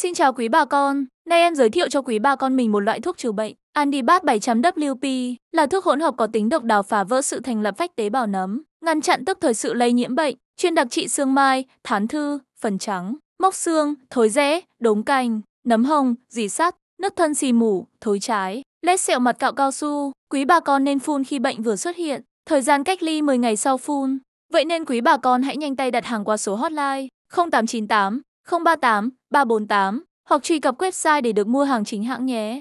Xin chào quý bà con, nay em giới thiệu cho quý bà con mình một loại thuốc trừ bệnh, Andibat 700WP, là thuốc hỗn hợp có tính độc đào phá vỡ sự thành lập vách tế bào nấm, ngăn chặn tức thời sự lây nhiễm bệnh, chuyên đặc trị xương mai, thán thư, phần trắng, mốc xương, thối rễ, đốm cành, nấm hồng, dì sắt, nước thân xì mủ, thối trái, lết sẹo mặt cạo cao su. Quý bà con nên phun khi bệnh vừa xuất hiện, thời gian cách ly 10 ngày sau phun. Vậy nên quý bà con hãy nhanh tay đặt hàng qua số hotline 0898 038 348 hoặc truy cập website để được mua hàng chính hãng nhé.